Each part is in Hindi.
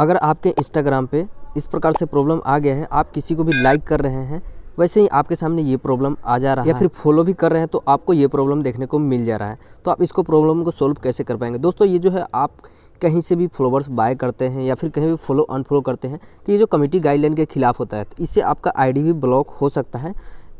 अगर आपके इंस्टाग्राम पे इस प्रकार से प्रॉब्लम आ गया है आप किसी को भी लाइक कर रहे हैं वैसे ही आपके सामने ये प्रॉब्लम आ जा रहा है या फिर फॉलो भी कर रहे हैं तो आपको ये प्रॉब्लम देखने को मिल जा रहा है तो आप इसको प्रॉब्लम को सोल्व कैसे कर पाएंगे दोस्तों ये जो है आप कहीं से भी फॉलोवर्स बाय करते हैं या फिर कहीं भी फॉलो अनफॉलो करते हैं तो ये जो कमेटी गाइडलाइन के खिलाफ होता है तो इससे आपका आईडी भी ब्लॉक हो सकता है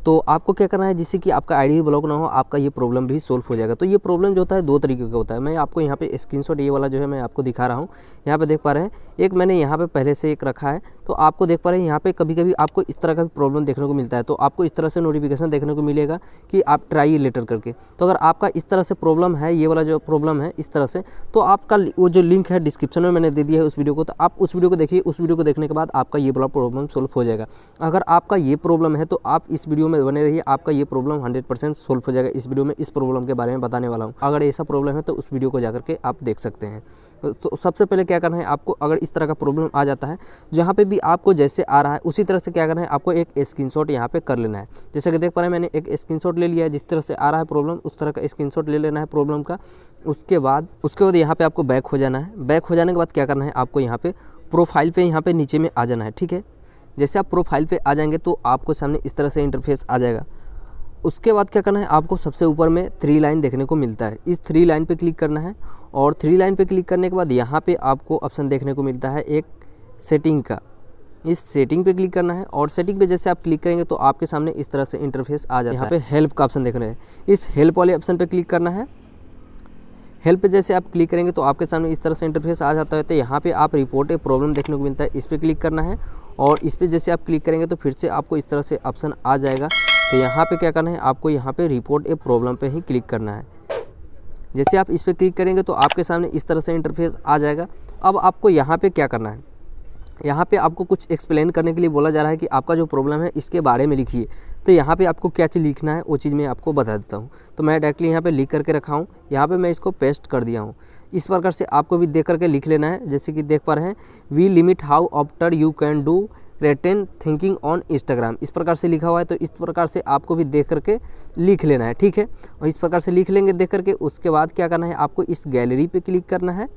तो आपको क्या करना है जिससे कि आपका आईडी ब्लॉक ना हो आपका ये प्रॉब्लम भी सोल्व हो जाएगा तो ये प्रॉब्लम जो होता है दो तरीके का होता है मैं आपको यहाँ पे स्क्रीनशॉट ये वाला जो है मैं आपको दिखा रहा हूँ यहाँ पे देख पा रहे हैं एक मैंने यहाँ पे पहले से एक रखा है तो आपको देख पा रहे हैं यहाँ पे कभी कभी आपको इस तरह का भी प्रॉब्लम देखने को मिलता है तो आपको इस तरह से नोटिफिकेशन देखने को मिलेगा कि आप ट्राई लेटर करके तो अगर आपका इस तरह से प्रॉब्लम है ये वाला जो प्रॉब्लम है इस तरह से तो आपका वो जो लिंक है डिस्क्रिप्शन में मैंने दे दिया है उस वीडियो को तो आप उस वीडियो को देखिए उस वीडियो को देखने के बाद आपका ये वाला प्रॉब्लम सोल्व हो जाएगा अगर आपका ये प्रॉब्लम है तो आप इस वीडियो वीडियो में बने रहिए आपका ये प्रॉब्लम हंड्रेड परसेंट सोल्व हो जाएगा इस वीडियो में इस प्रॉब्लम के बारे में बताने वाला हूँ अगर ऐसा प्रॉब्लम है तो उस वीडियो को जाकर के आप देख सकते हैं तो सबसे पहले क्या करना है आपको अगर इस तरह का प्रॉब्लम आ जाता है जहाँ पे भी आपको जैसे आ रहा है उसी तरह से क्या करना है आपको एक स्क्रीन शॉट यहाँ पे कर लेना है जैसे कि देख पा रहे हैं मैंने एक स्क्रीनशॉट ले लिया है जिस तरह से आ रहा है प्रॉब्लम उस तरह का स्क्रीनशॉट ले लेना है प्रॉब्लम का उसके बाद उसके बाद यहाँ पर आपको बैक हो जाना है बैक हो जाने के बाद क्या करना है आपको यहाँ पर प्रोफाइल पर यहाँ पर नीचे में आ जाना है ठीक है जैसे आप प्रोफाइल पे आ जाएंगे तो आपको सामने इस तरह से इंटरफेस आ जाएगा उसके बाद क्या करना है आपको सबसे ऊपर में थ्री लाइन देखने को मिलता है इस थ्री लाइन पे क्लिक करना है और थ्री लाइन पे क्लिक करने के बाद यहाँ पे आपको ऑप्शन देखने को मिलता है एक सेटिंग का इस सेटिंग पे क्लिक करना है और सेटिंग पे जैसे आप क्लिक करेंगे तो आपके सामने इस तरह से इंटरफेस आ जाता है यहाँ पे हेल्प का ऑप्शन देख रहे हैं इस हेल्प वाले ऑप्शन पे क्लिक करना है हेल्प जैसे आप क्लिक करेंगे तो आपके सामने इस तरह से इंटरफेस आ जाता है तो यहाँ पे आप रिपोर्ट ए प्रॉब्लम देखने को मिलता है इस पर क्लिक करना है और इस पर जैसे आप क्लिक करेंगे तो फिर से आपको इस तरह से ऑप्शन आ जाएगा तो यहाँ पे क्या करना है आपको यहाँ पे रिपोर्ट ए प्रॉब्लम पे ही क्लिक करना है जैसे आप इस पर क्लिक करेंगे तो आपके सामने इस तरह से इंटरफेस आ जाएगा अब आपको यहाँ पे क्या करना है यहाँ पे आपको कुछ एक्सप्लेन करने के लिए बोला जा रहा है कि आपका जो प्रॉब्लम है इसके बारे में लिखिए तो यहाँ पे आपको क्या चीज़ लिखना है वो चीज़ मैं आपको बता देता हूँ तो मैं डायरेक्टली यहाँ पे लिख करके रखा हूँ यहाँ पे मैं इसको पेस्ट कर दिया हूँ इस प्रकार से आपको भी देख करके लिख लेना है जैसे कि देख पा रहे हैं we limit how often you can do retain thinking on Instagram इस प्रकार से लिखा हुआ है तो इस प्रकार से आपको भी देख करके लिख लेना है ठीक है और इस प्रकार से लिख लेंगे देख करके उसके बाद क्या करना है आपको इस गैलरी पर क्लिक करना है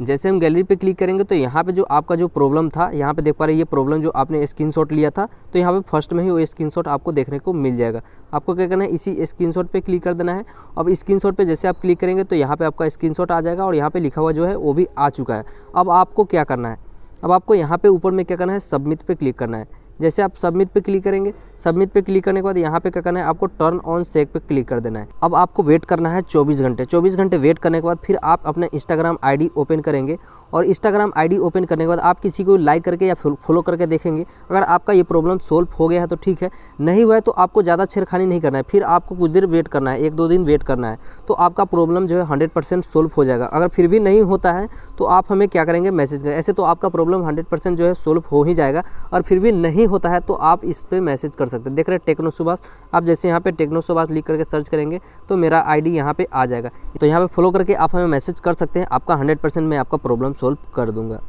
जैसे हम गैलरी पे क्लिक करेंगे तो यहाँ पे जो आपका जो प्रॉब्लम था यहाँ पे देख पा रहे ये प्रॉब्लम जो आपने स्क्रीनशॉट लिया था तो यहाँ पे फर्स्ट में ही वो स्क्रीनशॉट आपको देखने को मिल जाएगा आपको क्या करना है इसी स्क्रीनशॉट पे क्लिक कर देना है अब स्क्रीनशॉट पे जैसे आप क्लिक करेंगे तो यहाँ पर आपका स्क्रीन आ जाएगा और यहाँ पे लिखा हुआ जो है वो भी आ चुका है अब आपको क्या करना है अब आपको यहाँ पे ऊपर में क्या करना है सबमिट पर क्लिक करना है जैसे आप सबमिट पे क्लिक करेंगे सबमिट पे क्लिक करने के बाद यहाँ पे क्या करना है आपको टर्न ऑन सेक पे क्लिक कर देना है अब आपको वेट करना है 24 घंटे 24 घंटे वेट करने के बाद फिर आप अपना इंस्टाग्राम आईडी ओपन करेंगे और इंस्टाग्राम आईडी ओपन करने के बाद आप किसी को लाइक करके या फॉलो करके देखेंगे अगर आपका ये प्रॉब्लम सोल्व हो गया है तो ठीक है नहीं हुआ है तो आपको ज़्यादा छेड़खानी नहीं करना है फिर आपको कुछ देर वेट करना है एक दो दिन वेट करना है तो आपका प्रॉब्लम जो है हंड्रेड परसेंट सोल्व हो जाएगा अगर फिर भी नहीं होता है तो आप हमें क्या करेंगे मैसेज करें ऐसे तो आपका प्रॉब्लम हंड्रेड परसेंट जो है सोल्व हो ही जाएगा और फिर भी नहीं नहीं होता है तो आप इस पर मैसेज कर सकते हैं देख रहे हैं टेक्नो सुभाष आप जैसे यहाँ पे टेक्नो सुभाष लिख करके सर्च करेंगे तो मेरा आईडी यहाँ पे आ जाएगा तो यहाँ पे फॉलो करके आप हमें मैसेज कर सकते हैं आपका 100 परसेंट मैं आपका प्रॉब्लम सॉल्व कर दूँगा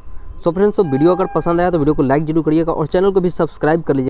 सो फ्रेंड्स तो वीडियो अगर पसंद आया तो वीडियो को लाइक जरूर करिएगा और चैनल को भी सब्सक्राइब कर लीजिए